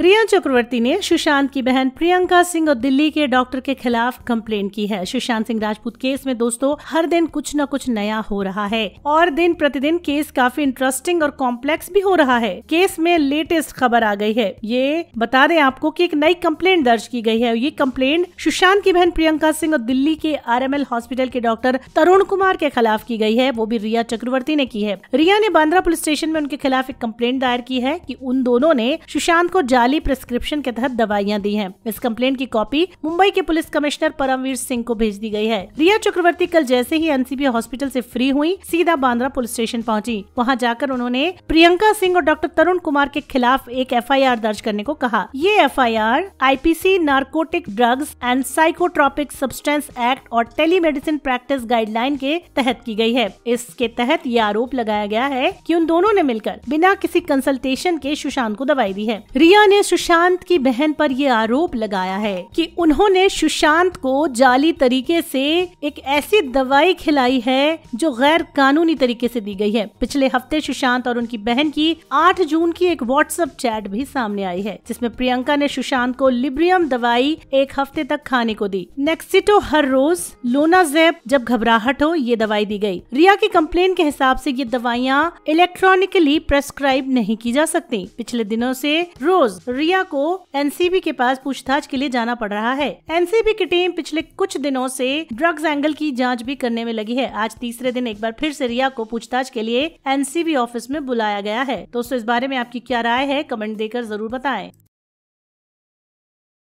रिया चक्रवर्ती ने सुशांत की बहन प्रियंका सिंह और दिल्ली के डॉक्टर के खिलाफ कंप्लेन की है सुशांत सिंह राजपूत केस में दोस्तों हर दिन कुछ न कुछ नया हो रहा है और दिन प्रतिदिन केस काफी इंटरेस्टिंग और कॉम्प्लेक्स भी हो रहा है केस में लेटेस्ट खबर आ गई है ये बता दें आपको कि एक नई कम्प्लेन दर्ज की गई है ये कम्प्लेन सुशांत की बहन प्रियंका सिंह और दिल्ली के आर हॉस्पिटल के डॉक्टर तरुण कुमार के खिलाफ की गई है वो भी रिया चक्रवर्ती ने की है रिया ने बांद्रा पुलिस स्टेशन में उनके खिलाफ एक कम्प्लेट दायर की है की उन दोनों ने सुशांत को जाली प्रिस्क्रिप्शन के तहत दवाइयाँ दी है इस कम्प्लेट की कॉपी मुंबई के पुलिस कमिश्नर परमवीर सिंह को भेज दी गयी है रिया चक्रवर्ती कल जैसे ही एनसीबी हॉस्पिटल ऐसी फ्री हुई सीधा बांद्रा पुलिस स्टेशन पहुँची वहाँ जाकर उन्होंने प्रियंका सिंह और डॉक्टर तरुण कुमार के खिलाफ एक एफ दर्ज करने को कहा ये F I narcotic drugs and psychotropic substance act और टेलीमेडिसिन प्रैक्टिस गाइडलाइन के तहत की गई है इसके तहत ये आरोप लगाया गया है कि उन दोनों ने मिलकर बिना किसी कंसल्टेशन के सुशांत को दवाई दी है रिया ने ने सुशांत की बहन पर यह आरोप लगाया है कि उन्होंने सुशांत को जाली तरीके से एक ऐसी दवाई खिलाई है जो गैर कानूनी तरीके से दी गई है पिछले हफ्ते सुशांत और उनकी बहन की 8 जून की एक व्हाट्सएप चैट भी सामने आई है जिसमें प्रियंका ने सुशांत को लिब्रियम दवाई एक हफ्ते तक खाने को दी नेक्सिटो हर रोज लोना जेब जब घबराहट हो ये दवाई दी गई रिया की कंप्लेन के हिसाब से ये दवाइयाँ इलेक्ट्रॉनिकली प्रेस्क्राइब नहीं की जा सकती पिछले दिनों से रोज रिया को एनसीबी के पास पूछताछ के लिए जाना पड़ रहा है एनसीबी की टीम पिछले कुछ दिनों से ड्रग्स एंगल की जांच भी करने में लगी है आज तीसरे दिन एक बार फिर से रिया को पूछताछ के लिए एनसीबी ऑफिस में बुलाया गया है दोस्तों इस बारे में आपकी क्या राय है कमेंट देकर जरूर बताएं